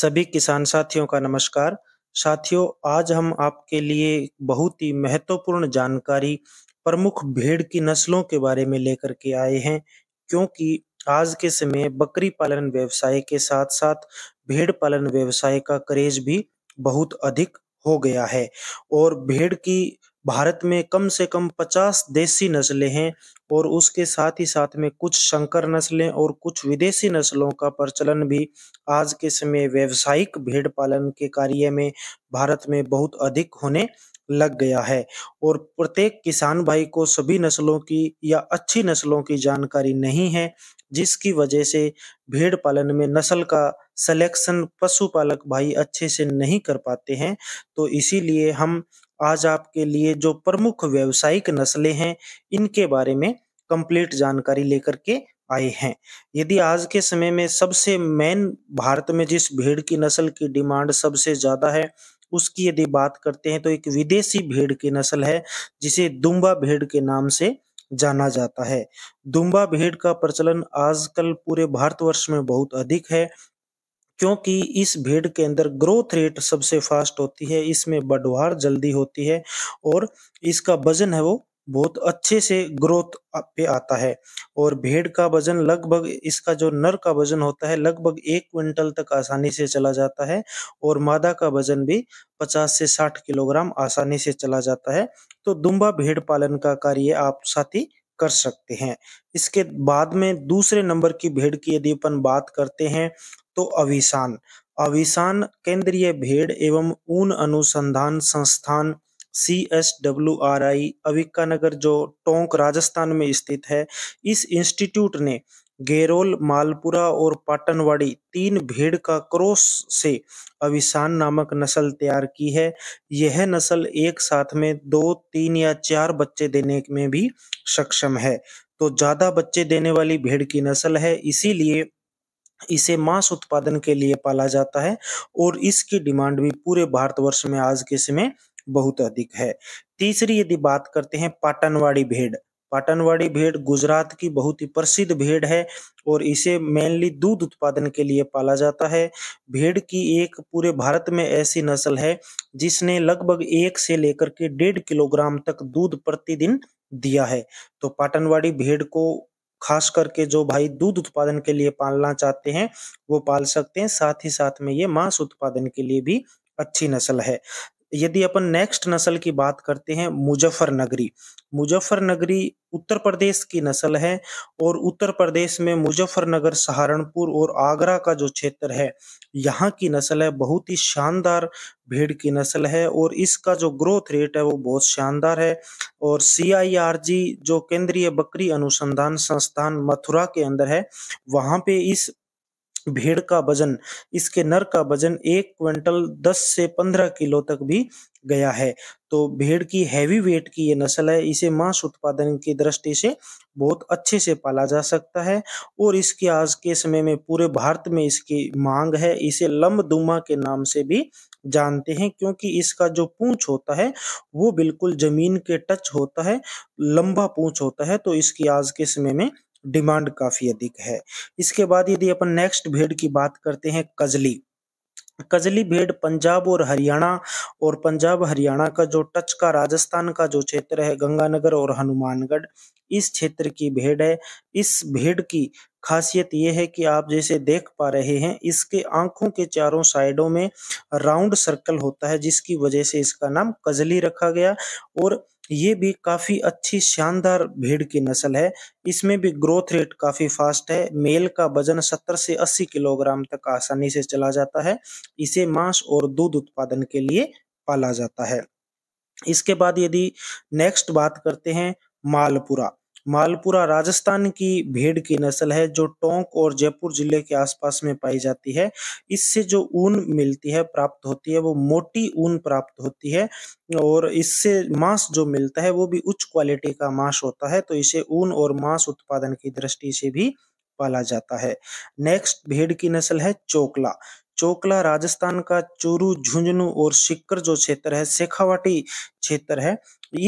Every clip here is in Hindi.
सभी किसान साथियों का नमस्कार साथियों आज हम आपके लिए बहुत ही महत्वपूर्ण जानकारी प्रमुख भेड़ की नस्लों के बारे में लेकर के आए हैं क्योंकि आज के समय बकरी पालन व्यवसाय के साथ साथ भेड़ पालन व्यवसाय का क्रेज भी बहुत अधिक हो गया है और भेड़ की भारत में कम से कम पचास देसी नस्लें हैं और उसके साथ ही साथ में कुछ शंकर नस्लें और कुछ विदेशी नस्लों का प्रचलन भी आज के समय व्यवसायिक भेड़ पालन के कार्य में भारत में बहुत अधिक होने लग गया है और प्रत्येक किसान भाई को सभी नस्लों की या अच्छी नस्लों की जानकारी नहीं है जिसकी वजह से भेड़ पालन में नस्ल का सिलेक्शन पशुपालक भाई अच्छे से नहीं कर पाते हैं तो इसीलिए हम आज आपके लिए जो प्रमुख व्यावसायिक नस्लें हैं इनके बारे में कंप्लीट जानकारी लेकर के आए हैं यदि आज के समय में सबसे मेन भारत में जिस भेड़ की नस्ल की डिमांड सबसे ज़्यादा है उसकी यदि बात करते हैं तो एक विदेशी भेड़ की नस्ल है जिसे दुम्बा भेड़ के नाम से जाना जाता है दुम्बा भेड़ का प्रचलन आजकल पूरे भारतवर्ष में बहुत अधिक है क्योंकि इस भेड़ के अंदर ग्रोथ रेट सबसे फास्ट होती है इसमें बढ़वार जल्दी होती है और इसका वजन है वो बहुत अच्छे से ग्रोथ पे आता है और भेड़ का वजन लगभग इसका जो नर का वजन होता है लगभग एक क्विंटल तक आसानी से चला जाता है और मादा का वजन भी 50 से 60 किलोग्राम आसानी से चला जाता है तो दुम्बा भेड़ पालन का कार्य आप साथी कर सकते हैं इसके बाद में दूसरे नंबर की भेड़ की यदि अपन बात करते हैं तो अविशान अविशान केंद्रीय भेड़ एवं ऊन अनुसंधान संस्थान C S W R I Avikanagar जो टोंक राजस्थान में स्थित है इस इंस्टीट्यूट ने गेरोल मालपुरा और पाटनवाड़ी तीन भेड़ का क्रॉस से अविशान नामक नस्ल तैयार की है यह नस्ल एक साथ में दो तीन या चार बच्चे देने में भी सक्षम है तो ज्यादा बच्चे देने वाली भेड़ की नस्ल है इसीलिए इसे मांस उत्पादन के लिए पाला जाता है और इसकी डिमांड भी पूरे भारतवर्ष में आज के समय बहुत अधिक है तीसरी यदि बात करते हैं पाटनवाड़ी भेड़ पाटनवाड़ी भेड़ गुजरात की बहुत ही प्रसिद्ध भेड़ है और इसे मेनली दूध उत्पादन के लिए पाला जाता है भेड़ की एक पूरे भारत में ऐसी नस्ल है जिसने लगभग एक से लेकर के डेढ़ किलोग्राम तक दूध प्रतिदिन दिया है तो पाटनवाड़ी भेड़ को खास करके जो भाई दूध उत्पादन के लिए पालना चाहते हैं वो पाल सकते हैं साथ ही साथ में ये मांस उत्पादन के लिए भी अच्छी नस्ल है यदि अपन नेक्स्ट नस्ल की बात करते हैं मुजफ्फरनगरी मुजफ्फरनगरी उत्तर प्रदेश की नस्ल है और उत्तर प्रदेश में मुजफ्फरनगर सहारनपुर और आगरा का जो क्षेत्र है यहाँ की नस्ल है बहुत ही शानदार भीड़ की नस्ल है और इसका जो ग्रोथ रेट है वो बहुत शानदार है और सीआईआरजी जो केंद्रीय बकरी अनुसंधान संस्थान मथुरा के अंदर है वहाँ पे इस भेड़ का वजन इसके नर का वजन एक क्विंटल दस से पंद्रह किलो तक भी गया है तो भेड़ की हैवी वेट की ये नस्ल है इसे मांस उत्पादन की दृष्टि से बहुत अच्छे से पाला जा सकता है और इसके आज के समय में पूरे भारत में इसकी मांग है इसे दुमा के नाम से भी जानते हैं क्योंकि इसका जो पूंछ होता है वो बिल्कुल जमीन के टच होता है लंबा पूंछ होता है तो इसकी आज के समय में डिमांड काफी अधिक है इसके बाद यदि अपन नेक्स्ट भेड़ की बात करते हैं कजली कजली भेड़ पंजाब और हरियाणा और पंजाब हरियाणा का जो टच का राजस्थान का जो क्षेत्र है गंगानगर और हनुमानगढ़ इस क्षेत्र की भेड़ है इस भेड़ की खासियत ये है कि आप जैसे देख पा रहे हैं इसके आंखों के चारों साइडों में राउंड सर्कल होता है जिसकी वजह से इसका नाम कजली रखा गया और ये भी काफ़ी अच्छी शानदार भेड़ की नस्ल है इसमें भी ग्रोथ रेट काफ़ी फास्ट है मेल का वजन 70 से 80 किलोग्राम तक आसानी से चला जाता है इसे मांस और दूध उत्पादन के लिए पाला जाता है इसके बाद यदि नेक्स्ट बात करते हैं मालपुरा मालपुरा राजस्थान की भेड़ की नस्ल है जो टोंक और जयपुर जिले के आसपास में पाई जाती है इससे जो ऊन मिलती है प्राप्त होती है वो मोटी ऊन प्राप्त होती है और इससे मांस जो मिलता है वो भी उच्च क्वालिटी का मांस होता है तो इसे ऊन और मांस उत्पादन की दृष्टि से भी पाला जाता है नेक्स्ट भेड़ की नस्ल है चोकला चोकला राजस्थान का चूरू झुंझुनू और सिक्कर जो क्षेत्र है शेखावाटी क्षेत्र है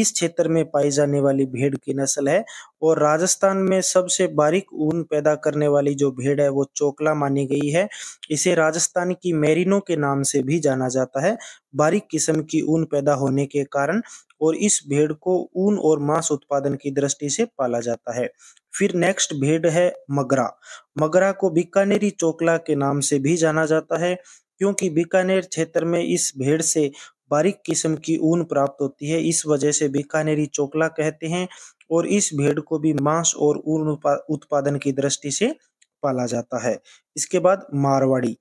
इस क्षेत्र में पाई जाने वाली भेड़ की नस्ल है और राजस्थान में सबसे बारीक ऊन पैदा करने वाली जो भेड़ है वो चोकला मानी गई है इसे राजस्थान की मेरिनो के नाम से भी जाना जाता है बारीक किस्म की ऊन पैदा होने के कारण और इस भेड़ को ऊन और मांस उत्पादन की दृष्टि से पाला जाता है फिर नेक्स्ट भेड़ है मगरा मगरा को बीकानेरी चोकला के नाम से भी जाना जाता है क्योंकि बीकानेर क्षेत्र में इस भेड़ से बारीक किस्म की ऊन प्राप्त होती है इस वजह से बीकानेरी चोकला कहते हैं और इस भेड़ को भी मांस और ऊन उत्पादन की दृष्टि से पाला जाता है इसके बाद मारवाड़ी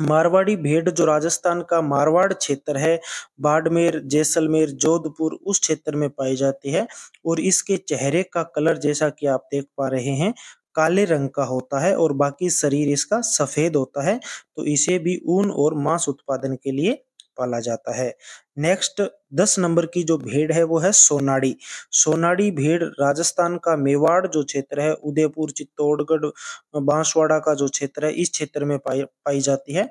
मारवाड़ी भेड़ जो राजस्थान का मारवाड़ क्षेत्र है बाड़मेर जैसलमेर जोधपुर उस क्षेत्र में पाई जाती है और इसके चेहरे का कलर जैसा कि आप देख पा रहे हैं काले रंग का होता है और बाकी शरीर इसका सफेद होता है तो इसे भी ऊन और मांस उत्पादन के लिए पाला जाता है नेक्स्ट दस नंबर की जो भेड़ है वो है सोनाड़ी सोनाड़ी भेड़ राजस्थान का मेवाड़ जो क्षेत्र है उदयपुर चित्तौड़गढ़ बांसवाड़ा का जो क्षेत्र है इस क्षेत्र में पाई पाई जाती है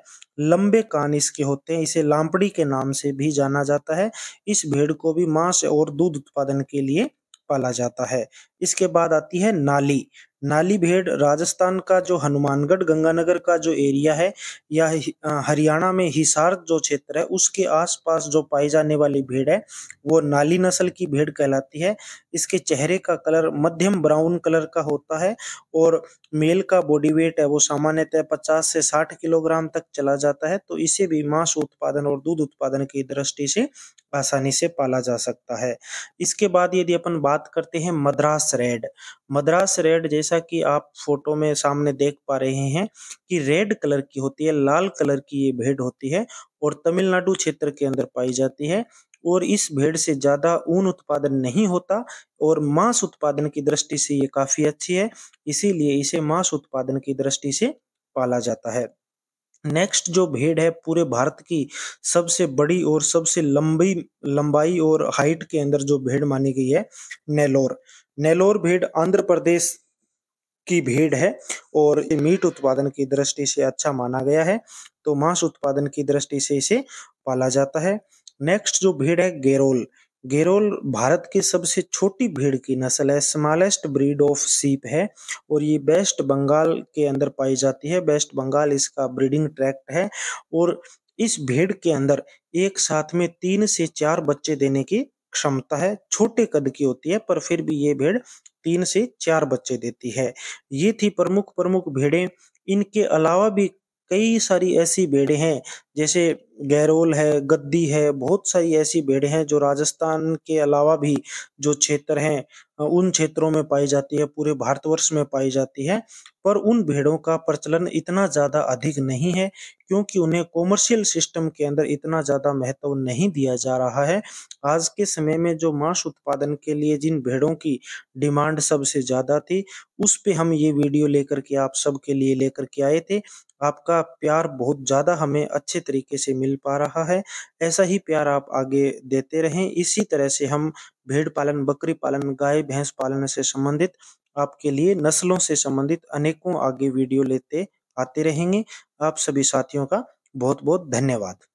लंबे कान इसके होते हैं इसे लामपड़ी के नाम से भी जाना जाता है इस भेड़ को भी मांस और दूध उत्पादन के लिए पाला जाता है इसके बाद आती है नाली नाली भेड़ राजस्थान का जो हनुमानगढ़ गंगानगर का जो एरिया है या हरियाणा में हिसार जो क्षेत्र है उसके आसपास जो पाई जाने वाली भेड़ है वो नाली नस्ल की भेड़ कहलाती है इसके चेहरे का कलर मध्यम ब्राउन कलर का होता है और मेल का बॉडी वेट है वो सामान्यतः पचास से साठ किलोग्राम तक चला जाता है तो इसे भी मांस उत्पादन और दूध उत्पादन की दृष्टि से आसानी से पाला जा सकता है इसके बाद यदि अपन बात करते हैं मद्रास रेड मद्रास रेड जैसा जैसा कि आप फोटो में सामने देख पा रहे हैं कि रेड कलर की होती है लाल कलर की ये भेड़ होती है और तमिलनाडु क्षेत्र के अंदर पाई जाती है और इस भेड़ से ज्यादा ऊन उत्पादन नहीं होता और मांस उत्पादन की दृष्टि से ये काफी अच्छी है इसीलिए इसे मांस उत्पादन की दृष्टि से पाला जाता है नेक्स्ट जो भेड़ है पूरे भारत की सबसे बड़ी और सबसे लंबी लंबाई और हाइट के अंदर जो भेड़ मानी गई है नेलोर नेलोर भेड़ आंध्र प्रदेश की भेड़ है और मीट उत्पादन की दृष्टि से अच्छा माना गया है तो मांस उत्पादन की दृष्टि से इसे पाला जाता है नेक्स्ट जो भेड़ है गेरोल गेरोल भारत की सबसे छोटी भेड़ की नस्ल है स्मॉलेस्ट ब्रीड ऑफ सीप है और ये वेस्ट बंगाल के अंदर पाई जाती है वेस्ट बंगाल इसका ब्रीडिंग ट्रैक्ट है और इस भेड़ के अंदर एक साथ में तीन से चार बच्चे देने की क्षमता है छोटे कद की होती है पर फिर भी ये भेड़ तीन से चार बच्चे देती है ये थी प्रमुख प्रमुख भेड़ें इनके अलावा भी कई सारी ऐसी भेड़ें हैं जैसे गैरोल है गद्दी है बहुत सारी ऐसी भेड़ हैं जो राजस्थान के अलावा भी जो क्षेत्र हैं उन क्षेत्रों में पाई जाती है पूरे भारतवर्ष में पाई जाती है पर उन भेड़ों का प्रचलन इतना ज़्यादा अधिक नहीं है क्योंकि उन्हें कॉमर्शियल सिस्टम के अंदर इतना ज़्यादा महत्व नहीं दिया जा रहा है आज के समय में जो मांस उत्पादन के लिए जिन भेड़ों की डिमांड सबसे ज़्यादा थी उस पर हम ये वीडियो लेकर के आप सबके लिए लेकर के आए थे आपका प्यार बहुत ज़्यादा हमें अच्छे तरीके से मिल मिल पा रहा है ऐसा ही प्यार आप आगे देते रहें इसी तरह से हम भेड़ पालन बकरी पालन गाय भैंस पालन से संबंधित आपके लिए नस्लों से संबंधित अनेकों आगे वीडियो लेते आते रहेंगे आप सभी साथियों का बहुत बहुत धन्यवाद